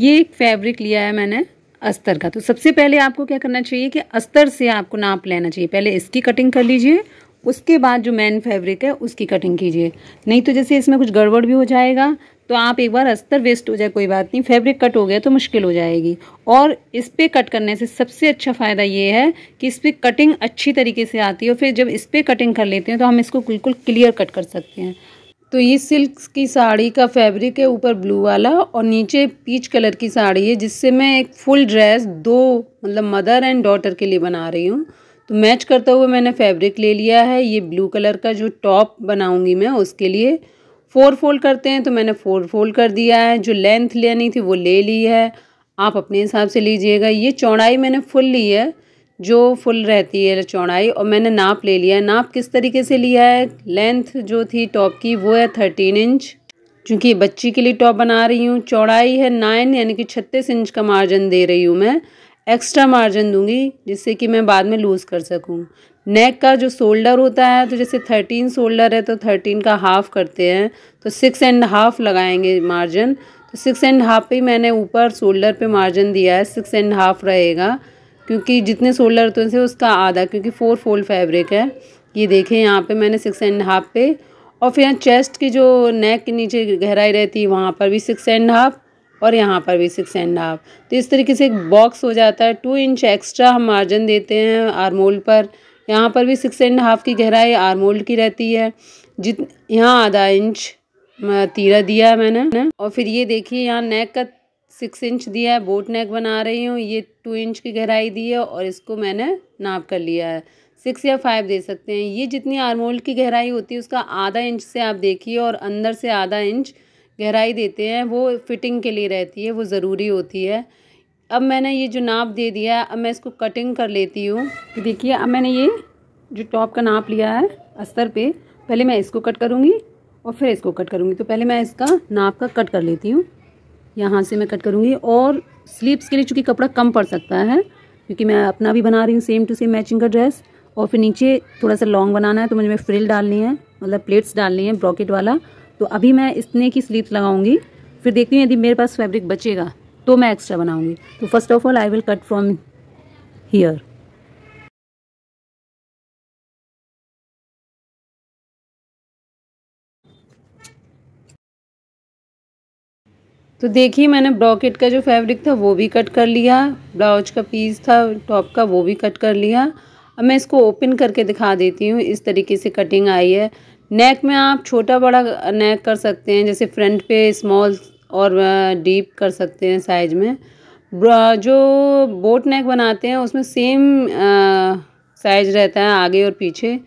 ये एक फैब्रिक लिया है मैंने अस्तर का तो सबसे पहले आपको क्या करना चाहिए कि अस्तर से आपको नाप लेना चाहिए पहले इसकी कटिंग कर लीजिए उसके बाद जो मेन फैब्रिक है उसकी कटिंग कीजिए नहीं तो जैसे इसमें कुछ गड़बड़ भी हो जाएगा तो आप एक बार अस्तर वेस्ट हो जाए कोई बात नहीं फैब्रिक कट हो गया तो मुश्किल हो जाएगी और इस पर कट करने से सबसे अच्छा फ़ायदा ये है कि इस पर कटिंग अच्छी तरीके से आती है और फिर जब इस पर कटिंग कर लेते हैं तो हम इसको बिल्कुल क्लियर कट कर सकते हैं तो ये सिल्क की साड़ी का फैब्रिक है ऊपर ब्लू वाला और नीचे पीच कलर की साड़ी है जिससे मैं एक फुल ड्रेस दो मतलब मदर एंड डॉटर के लिए बना रही हूँ तो मैच करते हुए मैंने फैब्रिक ले लिया है ये ब्लू कलर का जो टॉप बनाऊँगी मैं उसके लिए फोर फोल्ड करते हैं तो मैंने फोर फोल्ड कर दिया है जो लेंथ लेनी थी वो ले ली है आप अपने हिसाब से लीजिएगा ये चौड़ाई मैंने फुल ली है जो फुल रहती है चौड़ाई और मैंने नाप ले लिया है नाप किस तरीके से लिया है लेंथ जो थी टॉप की वो है थर्टीन इंच क्योंकि बच्ची के लिए टॉप बना रही हूँ चौड़ाई है नाइन यानी कि छत्तीस इंच का मार्जिन दे रही हूँ मैं एक्स्ट्रा मार्जिन दूंगी जिससे कि मैं बाद में लूज़ कर सकूँ नेक का जो शोल्डर होता है तो जैसे थर्टीन शोल्डर है तो थर्टीन का हाफ़ करते हैं तो सिक्स एंड हाफ़ लगाएंगे मार्जिन तो सिक्स एंड हाफ़ पे मैंने ऊपर शोल्डर पे मार्जिन दिया है सिक्स एंड हाफ़ रहेगा क्योंकि जितने होते तो हैं से उसका आधा क्योंकि फोर फोल्ड फैब्रिक है ये देखें यहाँ पे मैंने सिक्स एंड हाफ पे और फिर यहाँ चेस्ट की जो नेक के नीचे गहराई रहती है वहाँ पर भी सिक्स एंड हाफ और यहाँ पर भी सिक्स एंड हाफ तो इस तरीके से एक बॉक्स हो जाता है टू इंच एक्स्ट्रा हम मार्जिन देते हैं आरमोल पर यहाँ पर भी सिक्स एंड हाफ की गहराई आरमोल की रहती है जित यहाँ आधा इंच तीरा दिया है मैंने और फिर ये देखिए यहाँ नेक का सिक्स इंच दिया है बोट नेक बना रही हूँ ये टू इंच की गहराई दी है और इसको मैंने नाप कर लिया है सिक्स या फाइव दे सकते हैं ये जितनी आरमोल की गहराई होती है उसका आधा इंच से आप देखिए और अंदर से आधा इंच गहराई देते हैं वो फिटिंग के लिए रहती है वो ज़रूरी होती है अब मैंने ये जो नाप दे दिया है अब मैं इसको कटिंग कर लेती हूँ देखिए अब मैंने ये जो टॉप का नाप लिया है अस्तर पे पहले मैं इसको कट करूँगी और फिर इसको कट करूँगी तो पहले मैं इसका नाप का कट कर लेती हूँ यहाँ से मैं कट करूँगी और स्लीव्स के लिए चूँकि कपड़ा कम पड़ सकता है क्योंकि मैं अपना भी बना रही हूँ सेम टू सेम मैचिंग का ड्रेस और फिर नीचे थोड़ा सा लॉन्ग बनाना है तो मुझे फ्रिल डालनी है मतलब प्लेट्स डालनी है ब्रॉकेट वाला तो अभी मैं इतने की स्लीव्स लगाऊंगी फिर देखती हूँ यदि मेरे पास फैब्रिक बचेगा तो मैं एक्स्ट्रा बनाऊंगी तो first of all I will cut from here तो देखिए मैंने ब्रॉकेट का जो फैब्रिक था वो भी कट कर लिया ब्लाउज का पीस था टॉप का वो भी कट कर लिया अब मैं इसको ओपन करके दिखा देती हूँ इस तरीके से कटिंग आई है नेक में आप छोटा बड़ा नेक कर सकते हैं जैसे फ्रंट पे स्मॉल और डीप कर सकते हैं साइज में जो बोट नेक बनाते हैं उसमें सेम साइज रहता है आगे और पीछे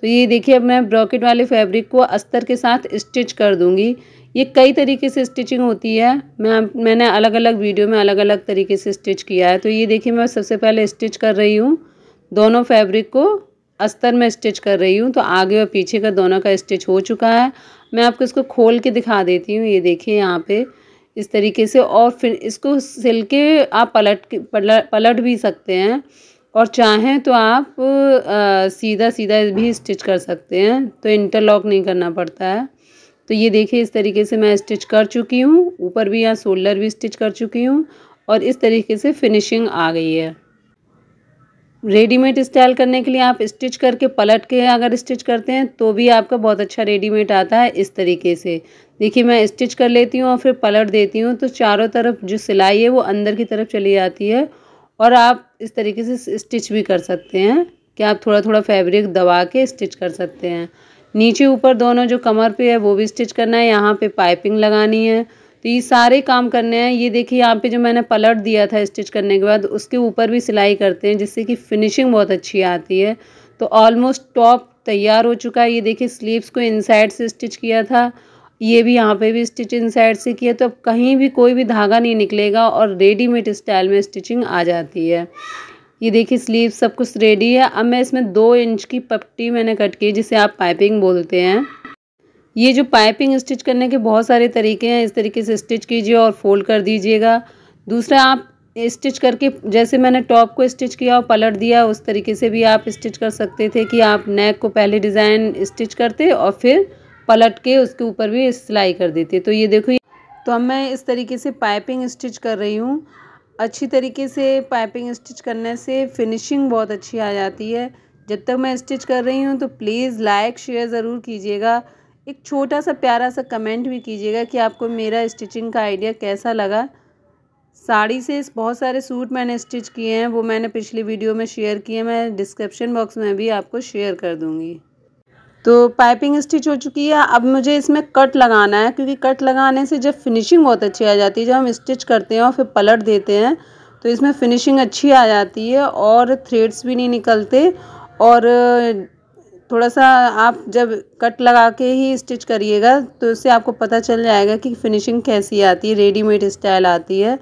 तो ये देखिए अब मैं ब्रॉकेट वाले फैब्रिक को अस्तर के साथ स्टिच कर दूँगी ये कई तरीके से स्टिचिंग होती है मैं मैंने अलग अलग वीडियो में अलग अलग तरीके से स्टिच किया है तो ये देखिए मैं सबसे पहले स्टिच कर रही हूँ दोनों फैब्रिक को अस्तर में स्टिच कर रही हूँ तो आगे और पीछे का दोनों का स्टिच हो चुका है मैं आपको इसको खोल के दिखा देती हूँ ये देखिए यहाँ पे इस तरीके से और फिर इसको सिल के आप पलट पलट पलट भी सकते हैं और चाहें तो आप आ, सीधा सीधा भी स्टिच कर सकते हैं तो इंटरलॉक नहीं करना पड़ता है तो ये देखिए इस तरीके से मैं स्टिच कर चुकी हूँ ऊपर भी यहाँ शोल्डर भी स्टिच कर चुकी हूँ और इस तरीके से फिनिशिंग आ गई है रेडीमेड स्टाइल करने के लिए आप स्टिच करके पलट के अगर स्टिच करते हैं तो भी आपका बहुत अच्छा रेडीमेड आता है इस तरीके से देखिए मैं स्टिच कर लेती हूँ और फिर पलट देती हूँ तो चारों तरफ जो सिलाई है वो अंदर की तरफ चली जाती है और आप इस तरीके से स्टिच भी कर सकते हैं कि आप थोड़ा थोड़ा फैब्रिक दबा के स्टिच कर सकते हैं नीचे ऊपर दोनों जो कमर पे है वो भी स्टिच करना है यहाँ पे पाइपिंग लगानी है तो ये सारे काम करने हैं ये देखिए यहाँ पे जो मैंने पलट दिया था स्टिच करने के बाद उसके ऊपर भी सिलाई करते हैं जिससे कि फिनिशिंग बहुत अच्छी आती है तो ऑलमोस्ट टॉप तैयार हो चुका है ये देखिए स्लीव्स को इनसाइड से स्टिच किया था ये भी यहाँ पे भी स्टिच इनसाइड से किया तो अब कहीं भी कोई भी धागा नहीं निकलेगा और रेडीमेड स्टाइल में स्टिचिंग आ जाती है ये देखिए स्लीव सब कुछ रेडी है अब मैं इसमें दो इंच की पपटी मैंने कट की जिसे आप पाइपिंग बोलते हैं ये जो पाइपिंग स्टिच करने के बहुत सारे तरीके हैं इस तरीके से स्टिच कीजिए और फोल्ड कर दीजिएगा दूसरा आप स्टिच करके जैसे मैंने टॉप को स्टिच किया और पलट दिया उस तरीके से भी आप स्टिच कर सकते थे कि आप नेक को पहले डिज़ाइन स्टिच करते और फिर पलट के उसके ऊपर भी सिलाई कर देते तो ये देखो तो अब मैं इस तरीके से पाइपिंग स्टिच कर रही हूँ अच्छी तरीके से पाइपिंग स्टिच करने से फिनिशिंग बहुत अच्छी आ जाती है जब तक मैं स्टिच कर रही हूँ तो प्लीज़ लाइक शेयर ज़रूर कीजिएगा एक छोटा सा प्यारा सा कमेंट भी कीजिएगा कि आपको मेरा स्टिचिंग का आइडिया कैसा लगा साड़ी से बहुत सारे सूट मैंने स्टिच किए हैं वो मैंने पिछली वीडियो में शेयर किए मैं डिस्क्रिप्शन बॉक्स में भी आपको शेयर कर दूँगी तो पाइपिंग स्टिच हो चुकी है अब मुझे इसमें कट लगाना है क्योंकि कट लगाने से जब फिनिशिंग बहुत अच्छी आ जाती है जब हम स्टिच करते हैं और फिर पलट देते हैं तो इसमें फिनिशिंग अच्छी आ जाती है और थ्रेड्स भी नहीं निकलते और थोड़ा सा आप जब कट लगा के ही स्टिच करिएगा तो इससे आपको पता चल जाएगा कि फिनिशिंग कैसी आती है रेडीमेड स्टाइल आती है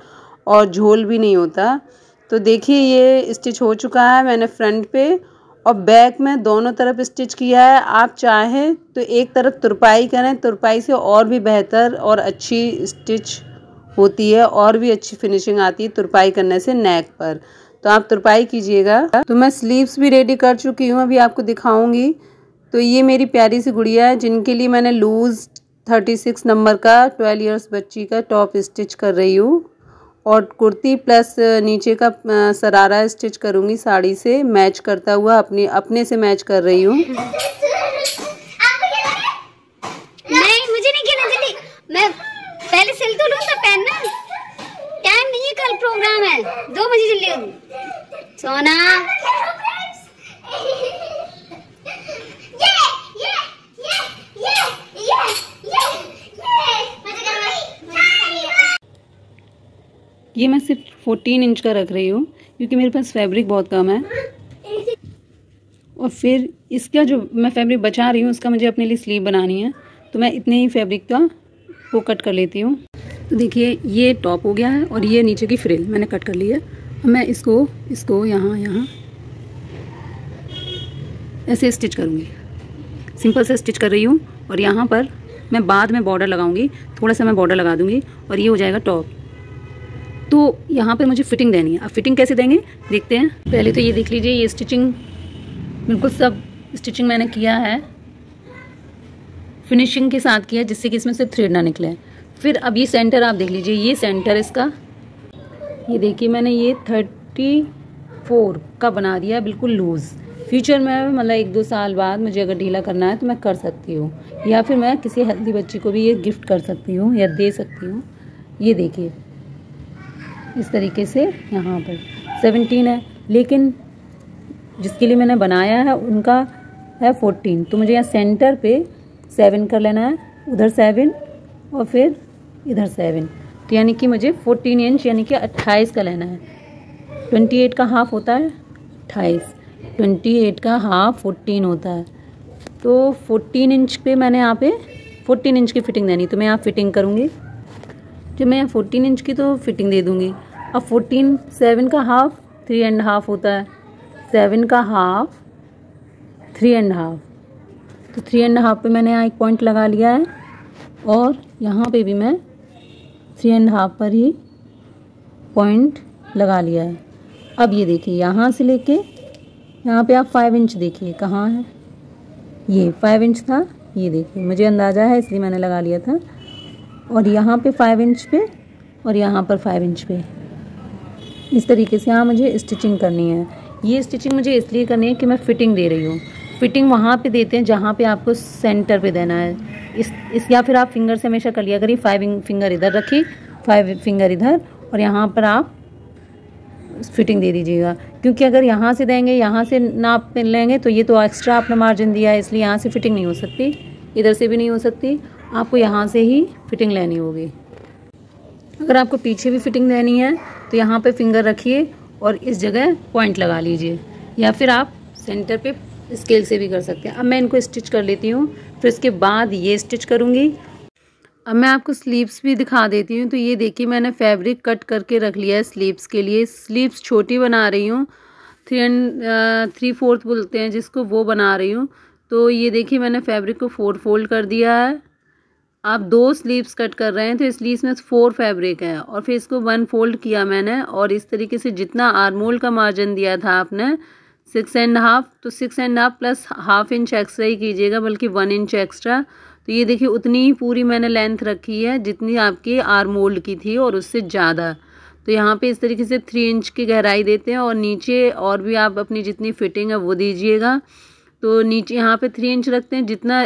और झोल भी नहीं होता तो देखिए ये स्टिच हो चुका है मैंने फ्रंट पे और बैक में दोनों तरफ स्टिच किया है आप चाहें तो एक तरफ तुरपाई करें तुरपाई से और भी बेहतर और अच्छी स्टिच होती है और भी अच्छी फिनिशिंग आती है तुरपाई करने से नेक पर तो आप तुरपाई कीजिएगा तो मैं स्लीव्स भी रेडी कर चुकी हूँ अभी आपको दिखाऊँगी तो ये मेरी प्यारी सी गुड़िया है जिनके लिए मैंने लूज़ थर्टी सिक्स नंबर का ट्वेल्व इयर्स बच्ची का टॉप स्टिच कर रही हूँ और कुर्ती प्लस नीचे का सरारा स्टिच करूँगी साड़ी से मैच करता हुआ अपने अपने से मैच कर रही हूँ पहले सिल तो लूँ तब पहनना कल प्रोग्राम है दो बजे सोना ये मैं सिर्फ फोर्टीन इंच का रख रही हूँ क्योंकि मेरे पास फैब्रिक बहुत कम है और फिर इसका जो मैं फैब्रिक बचा रही हूँ उसका मुझे अपने लिए स्लीव बनानी है तो मैं इतने ही फैब्रिक का वो कट कर लेती हूँ तो देखिए ये टॉप हो गया है और ये नीचे की फ्रिल मैंने कट कर ली है अब मैं इसको इसको यहाँ यहाँ ऐसे स्टिच करूँगी सिंपल से स्टिच कर रही हूँ और यहाँ पर मैं बाद में बॉर्डर लगाऊंगी थोड़ा सा मैं बॉर्डर लगा दूंगी और ये हो जाएगा टॉप तो यहाँ पर मुझे फिटिंग देनी है अब फिटिंग कैसे देंगे देखते हैं पहले तो ये देख लीजिए ये स्टिचिंग बिल्कुल सब स्टिचिंग मैंने किया है फिनिशिंग के साथ किया जिससे कि इसमें से थ्रेड ना निकले फिर अब ये सेंटर आप देख लीजिए ये सेंटर इसका ये देखिए मैंने ये थर्टी फोर का बना दिया बिल्कुल लूज़ फ्यूचर में मतलब एक दो साल बाद मुझे अगर ढीला करना है तो मैं कर सकती हूँ या फिर मैं किसी हेल्दी बच्ची को भी ये गिफ्ट कर सकती हूँ या दे सकती हूँ ये देखिए इस तरीके से यहाँ पर सेवनटीन है लेकिन जिसके लिए मैंने बनाया है उनका है फोर्टीन तो मुझे यहाँ सेंटर पे सेवन कर लेना है उधर सेवन और फिर इधर सेवन तो यानी कि मुझे फोर्टीन इंच यानी कि अट्ठाईस का लेना है ट्वेंटी एट का हाफ़ होता है अट्ठाईस ट्वेंटी एट का हाफ फोर्टीन होता है तो फोर्टीन इंच पे मैंने यहाँ पे फोर्टीन इंच की फ़िटिंग देनी तो मैं यहाँ फ़िटिंग करूँगी जो मैं फोर्टीन इंच की तो फिटिंग दे दूँगी अब फोर्टीन सेवन का हाफ थ्री एंड हाफ होता है सेवन का हाफ थ्री एंड हाफ तो थ्री एंड हाफ पे मैंने यहाँ एक पॉइंट लगा लिया है और यहाँ पे भी मैं थ्री एंड हाफ पर ही पॉइंट लगा लिया है अब ये देखिए यहाँ से लेके यहाँ पे आप फाइव इंच देखिए कहाँ है ये फाइव इंच था ये देखिए मुझे अंदाज़ा है इसलिए मैंने लगा लिया था और यहाँ पे फाइव इंच पे और यहाँ पर फाइव इंच पे इस तरीके से यहाँ मुझे स्टिचिंग करनी है ये स्टिचिंग मुझे इसलिए करनी है कि मैं फ़िटिंग दे रही हूँ फिटिंग वहाँ पे देते हैं जहाँ पे आपको सेंटर पे देना है इस इस या फिर आप फिंगर से हमेशा कर लिया करिए फाइव फिंगर इधर रखी फाइव फिंगर इधर और यहाँ पर आप फिटिंग दे दीजिएगा क्योंकि अगर यहाँ से देंगे यहाँ से नाप लेंगे तो ये तो एक्स्ट्रा आपने मार्जिन दिया है इसलिए यहाँ से फिटिंग नहीं हो सकती इधर से भी नहीं हो सकती आपको यहाँ से ही फिटिंग लेनी होगी अगर आपको पीछे भी फिटिंग लेनी है तो यहाँ पे फिंगर रखिए और इस जगह पॉइंट लगा लीजिए या फिर आप सेंटर पे स्केल से भी कर सकते हैं अब मैं इनको स्टिच कर लेती हूँ फिर इसके बाद ये स्टिच करूँगी अब मैं आपको स्लीव्स भी दिखा देती हूँ तो ये देखिए मैंने फैब्रिक कट करके रख लिया है स्लीव्स के लिए स्लीव्स छोटी बना रही हूँ थ्री एंड थ्री फोर्थ बोलते हैं जिसको वो बना रही हूँ तो ये देखिए मैंने फैब्रिक को फोर फोल्ड कर दिया है आप दो स्लीव्स कट कर रहे हैं तो इसलिए इसमें फोर फैब्रिक है और फिर इसको वन फोल्ड किया मैंने और इस तरीके से जितना आरमोल का मार्जिन दिया था आपने सिक्स एंड हाफ तो six and half plus half inch extra ही कीजिएगा बल्कि वन इंच एक्स्ट्रा तो ये देखिए उतनी ही पूरी मैंने लेंथ रखी है जितनी आपकी आरमोल्ड की थी और उससे ज़्यादा तो यहाँ पे इस तरीके से थ्री इंच की गहराई देते हैं और नीचे और भी आप अपनी जितनी फिटिंग है वो दीजिएगा तो नीचे यहाँ पे थ्री इंच रखते हैं जितना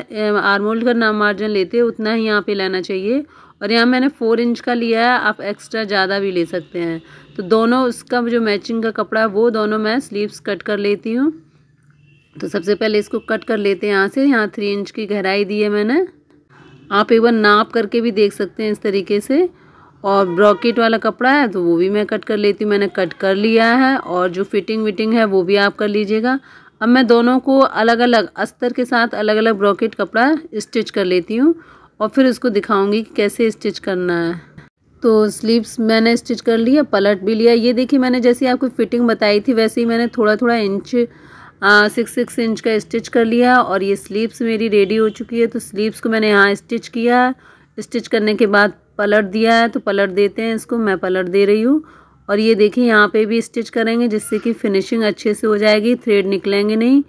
आर्मोल्ड का नाम मार्जिन लेते हैं उतना ही यहाँ पे लेना चाहिए और यहाँ मैंने फ़ोर इंच का लिया है आप एक्स्ट्रा ज़्यादा भी ले सकते हैं तो दोनों उसका जो मैचिंग का कपड़ा है वो दोनों मैं स्लीव्स कट कर लेती हूँ तो सबसे पहले इसको कट कर लेते हैं यहाँ से यहाँ थ्री इंच की गहराई दी है मैंने आप एक बार नाप करके भी देख सकते हैं इस तरीके से और ब्रॉकेट वाला कपड़ा है तो वो भी मैं कट कर लेती हूँ मैंने कट कर लिया है और जो फिटिंग विटिंग है वो भी आप कर लीजिएगा अब मैं दोनों को अलग अलग अस्तर के साथ अलग अलग ब्रॉकेट कपड़ा स्टिच कर लेती हूँ और फिर उसको दिखाऊंगी कि कैसे स्टिच करना है तो स्लीव्स मैंने स्टिच कर लिया पलट भी लिया ये देखिए मैंने जैसे आपको फिटिंग बताई थी वैसे ही मैंने थोड़ा थोड़ा इंच सिक्स सिक्स इंच का स्टिच कर लिया और ये स्लीव्स मेरी रेडी हो चुकी है तो स्लीव्स को मैंने यहाँ स्टिच किया स्टिच करने के बाद पलट दिया है तो पलट देते हैं इसको मैं पलट दे रही हूँ और ये देखिए यहाँ पे भी स्टिच करेंगे जिससे कि फिनिशिंग अच्छे से हो जाएगी थ्रेड निकलेंगे नहीं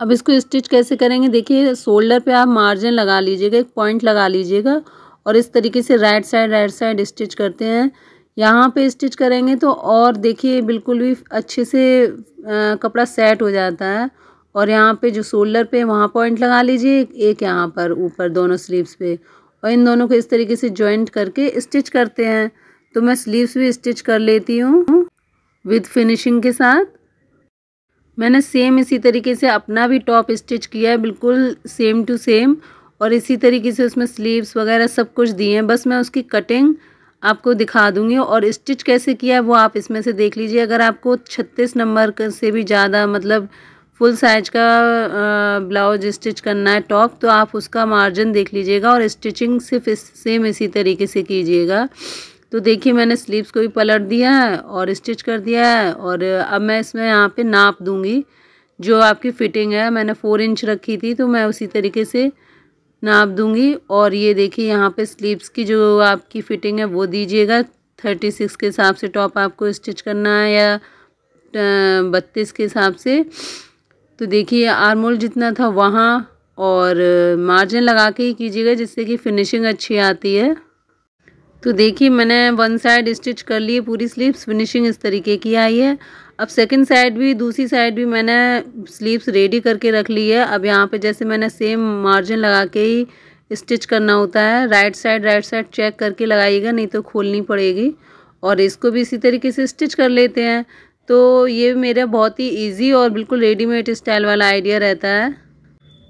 अब इसको स्टिच कैसे करेंगे देखिए शोल्डर पे आप मार्जिन लगा लीजिएगा एक पॉइंट लगा लीजिएगा और इस तरीके से right side right side stitch करते हैं यहाँ पे स्टिच करेंगे तो और देखिए बिल्कुल भी अच्छे से आ, कपड़ा सेट हो जाता है और यहाँ पे जो शोल्डर पे वहाँ पॉइंट लगा लीजिए एक यहाँ पर ऊपर दोनों स्लीव्स पे और इन दोनों को इस तरीके से जॉइंट करके स्टिच करते हैं तो मैं स्लीव्स भी स्टिच कर लेती हूँ विद फिनिशिंग के साथ मैंने सेम इसी तरीके से अपना भी टॉप स्टिच किया है बिल्कुल सेम टू सेम और इसी तरीके से उसमें स्लीव्स वगैरह सब कुछ दिए हैं बस मैं उसकी कटिंग आपको दिखा दूंगी और स्टिच कैसे किया है वो आप इसमें से देख लीजिए अगर आपको छत्तीस नंबर से भी ज़्यादा मतलब फुल साइज का ब्लाउज स्टिच करना है टॉप तो आप उसका मार्जिन देख लीजिएगा और स्टिचिंग सिर्फ इस सेम इसी तरीके से कीजिएगा तो देखिए मैंने स्लीव्स को भी पलट दिया है और स्टिच कर दिया है और अब मैं इसमें यहाँ पे नाप दूँगी जो आपकी फ़िटिंग है मैंने फ़ोर इंच रखी थी तो मैं उसी तरीके से नाप दूँगी और ये देखिए यहाँ पे स्लीव्स की जो आपकी फ़िटिंग है वो दीजिएगा थर्टी सिक्स के हिसाब से टॉप आपको स्टिच करना है या बत्तीस के हिसाब से तो देखिए आरमोल जितना था वहाँ और मार्जिन लगा के ही कीजिएगा जिससे कि फिनिशिंग अच्छी आती है तो देखिए मैंने वन साइड स्टिच कर लिए पूरी स्लीव्स फिनिशिंग इस तरीके की आई है अब सेकंड साइड भी दूसरी साइड भी मैंने स्लीव्स रेडी करके रख ली है अब यहाँ पे जैसे मैंने सेम मार्जिन लगा के ही स्टिच करना होता है right side right side check करके लगाइएगा नहीं तो खोलनी पड़ेगी और इसको भी इसी तरीके से स्टिच कर लेते हैं तो ये मेरा बहुत ही ईजी और बिल्कुल रेडीमेड स्टाइल वाला आइडिया रहता है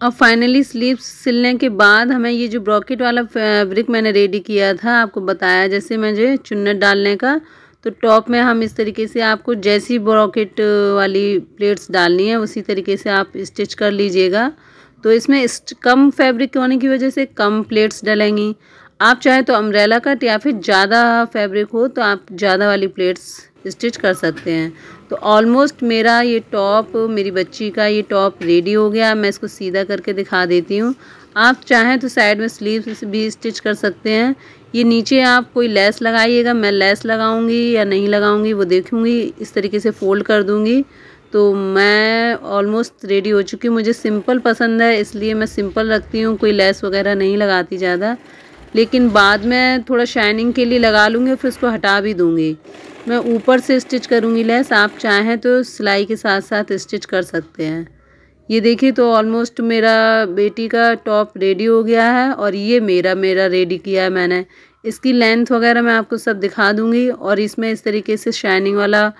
और फाइनली स्लीव्स सिलने के बाद हमें ये जो ब्रॉकेट वाला फैब्रिक मैंने रेडी किया था आपको बताया जैसे मुझे चुन्नट डालने का तो टॉप में हम इस तरीके से आपको जैसी ब्रॉकेट वाली प्लेट्स डालनी है उसी तरीके से आप स्टिच कर लीजिएगा तो इसमें कम फैब्रिक होने की वजह से कम प्लेट्स डलेंगी आप चाहें तो अम्ब्रेला कट या फिर ज़्यादा फैब्रिक हो तो आप ज़्यादा वाली प्लेट्स स्टिच कर सकते हैं तो ऑलमोस्ट मेरा ये टॉप मेरी बच्ची का ये टॉप रेडी हो गया मैं इसको सीधा करके दिखा देती हूँ आप चाहें तो साइड में स्लीव भी स्टिच कर सकते हैं ये नीचे आप कोई लेस लगाइएगा मैं लेस लगाऊंगी या नहीं लगाऊंगी वो देखूंगी इस तरीके से फ़ोल्ड कर दूंगी तो मैं ऑलमोस्ट रेडी हो चुकी हूँ मुझे सिंपल पसंद है इसलिए मैं सिंपल रखती हूँ कोई लेस वगैरह नहीं लगाती ज़्यादा लेकिन बाद में थोड़ा शाइनिंग के लिए लगा लूँगी फिर उसको हटा भी दूँगी मैं ऊपर से स्टिच करूँगी लेस आप चाहें तो सिलाई के साथ साथ स्टिच कर सकते हैं ये देखिए तो ऑलमोस्ट मेरा बेटी का टॉप रेडी हो गया है और ये मेरा मेरा रेडी किया है मैंने इसकी लेंथ वगैरह मैं आपको सब दिखा दूँगी और इसमें इस तरीके से शाइनिंग वाला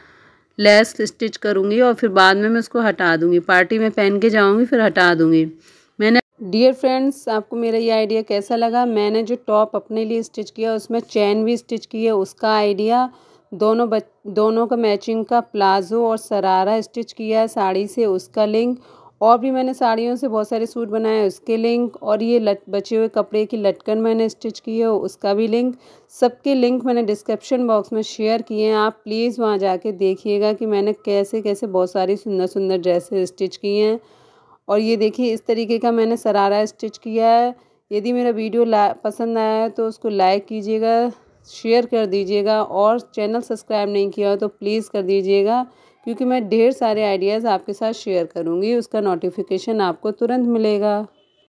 लेस स्टिच करूँगी और फिर बाद में मैं उसको हटा दूँगी पार्टी में पहन के जाऊँगी फिर हटा दूँगी डियर फ्रेंड्स आपको मेरा ये आइडिया कैसा लगा मैंने जो टॉप अपने लिए स्टिच किया उसमें चैन भी स्टिच की है उसका आइडिया दोनों बच दोनों का मैचिंग का प्लाज़ो और सरारा स्टिच किया है साड़ी से उसका लिंक और भी मैंने साड़ियों से बहुत सारे सूट बनाए हैं उसके लिंक और ये लट बचे हुए कपड़े की लटकन मैंने स्टिच की है उसका भी लिंक सबके लिंक मैंने डिस्क्रिप्शन बॉक्स में शेयर किए हैं आप प्लीज़ वहाँ जाके देखिएगा कि मैंने कैसे कैसे बहुत सारी सुंदर सुंदर ड्रेसेस स्टिच की हैं और ये देखिए इस तरीके का मैंने सरारा स्टिच किया है यदि मेरा वीडियो पसंद आया है तो उसको लाइक कीजिएगा शेयर कर दीजिएगा और चैनल सब्सक्राइब नहीं किया हो तो प्लीज़ कर दीजिएगा क्योंकि मैं ढेर सारे आइडियाज़ आपके साथ शेयर करूँगी उसका नोटिफिकेशन आपको तुरंत मिलेगा